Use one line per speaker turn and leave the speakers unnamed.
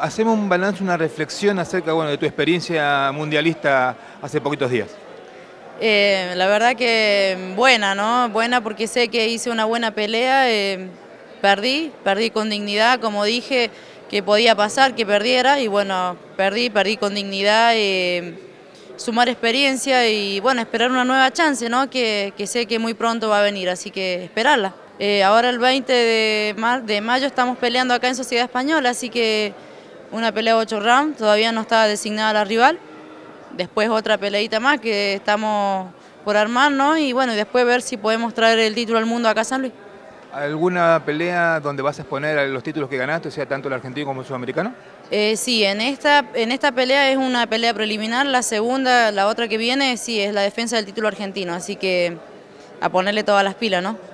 Hacemos un balance, una reflexión acerca bueno, de tu experiencia mundialista hace poquitos días.
Eh, la verdad que buena, ¿no? Buena porque sé que hice una buena pelea, eh, perdí, perdí con dignidad, como dije, que podía pasar, que perdiera, y bueno, perdí, perdí con dignidad, eh, sumar experiencia y bueno, esperar una nueva chance, ¿no? Que, sé que muy pronto va a venir, así que esperarla. ahora el 20 de, de mayo estamos peleando acá en Sociedad Española, así que una pelea ocho 8 rounds, todavía no estaba designada la rival. Después otra peleita más que estamos por armarnos y bueno, después ver si podemos traer el título al mundo acá a San Luis.
¿Alguna pelea donde vas a exponer los títulos que ganaste, o sea, tanto el argentino como el sudamericano?
Eh, sí, en esta, en esta pelea es una pelea preliminar, la segunda, la otra que viene, sí, es la defensa del título argentino, así que a ponerle todas las pilas, ¿no?